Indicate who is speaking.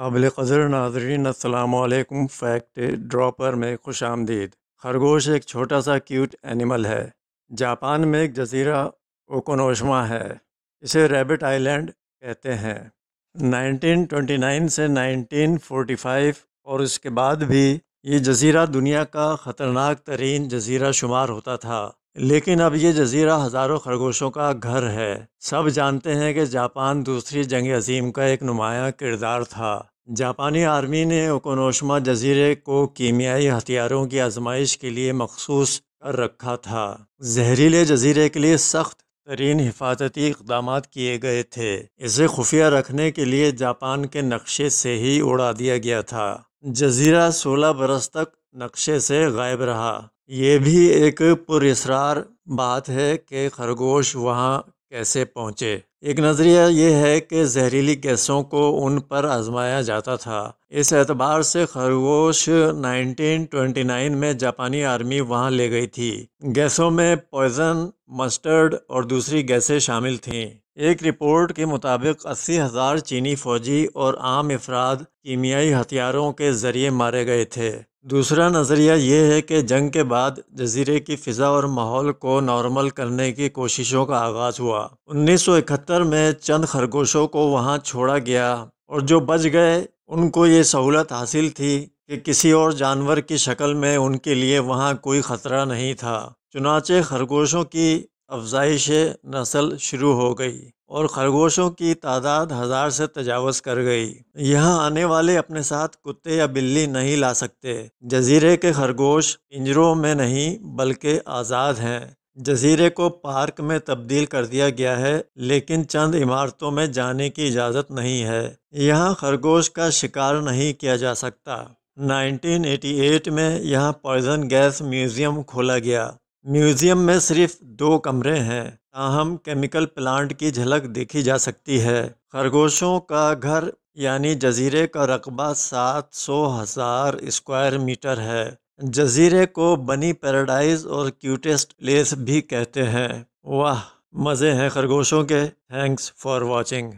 Speaker 1: काबिल कदर नाजरीन असलकम फैक्ट ड्रॉपर में खुश आमदीद खरगोश एक छोटा सा क्यूट एनिमल है जापान में एक जजीरा ओकोनोशमा है इसे रैबिट आइलैंड कहते हैं 1929 से 1945 और उसके बाद भी ये जजीरा दुनिया का ख़तरनाक तरीन जजीरा शुमार होता था लेकिन अब ये जजीरा हज़ारों खरगोशों का घर है सब जानते हैं कि जापान दूसरी जंग अजीम का एक नुमाया किरदार था जापानी आर्मी ने ओकोनोशमा जजीरे को कीमियाई हथियारों की आजमाइश के लिए मखसूस कर रखा था जहरीले जजीरे के लिए सख्त तरीन हिफाजती इकदाम किए गए थे इसे खुफिया रखने के लिए जापान के नक्शे से ही उड़ा दिया गया था जजीरा सोलह बरस तक नक्शे से गायब रहा ये भी एक पुरसरार बात है कि खरगोश वहाँ कैसे पहुँचे एक नज़रिया ये है कि जहरीली गैसों को उन पर आजमाया जाता था इस एतबार से खरगोश 1929 में जापानी आर्मी वहाँ ले गई थी गैसों में पॉइजन मस्टर्ड और दूसरी गैसें शामिल थीं एक रिपोर्ट के मुताबिक अस्सी हज़ार चीनी फौजी और आम अफराद कीमियाई हथियारों के ज़रिए मारे गए थे दूसरा नज़रिया ये है कि जंग के बाद जजीरे की फ़िज़ा और माहौल को नॉर्मल करने की कोशिशों का आगाज़ हुआ 1971 में चंद खरगोशों को वहाँ छोड़ा गया और जो बच गए उनको ये सहूलत हासिल थी कि किसी और जानवर की शक्ल में उनके लिए वहाँ कोई ख़तरा नहीं था चुनाचे खरगोशों की अफजाइश नस्ल शुरू हो गई और खरगोशों की तादाद हज़ार से तजावज़ कर गई यहाँ आने वाले अपने साथ कुत्ते या बिल्ली नहीं ला सकते जजीरे के खरगोश पिंजरों में नहीं बल्कि आज़ाद हैं जजीरे को पार्क में तब्दील कर दिया गया है लेकिन चंद इमारतों में जाने की इजाज़त नहीं है यहाँ खरगोश का शिकार नहीं किया जा सकता 1988 में यहाँ पॉइजन गैस म्यूज़ियम खोला गया म्यूज़ियम में सिर्फ दो कमरे हैं ताहम केमिकल प्लांट की झलक देखी जा सकती है खरगोशों का घर यानी जजीरे का रकबा सात सौ हज़ार स्क्वायर मीटर है जजीरे को बनी पैराडाइज और क्यूटेस्ट प्लेस भी कहते हैं वाह मज़े हैं खरगोशों के थैंक्स फॉर वॉचिंग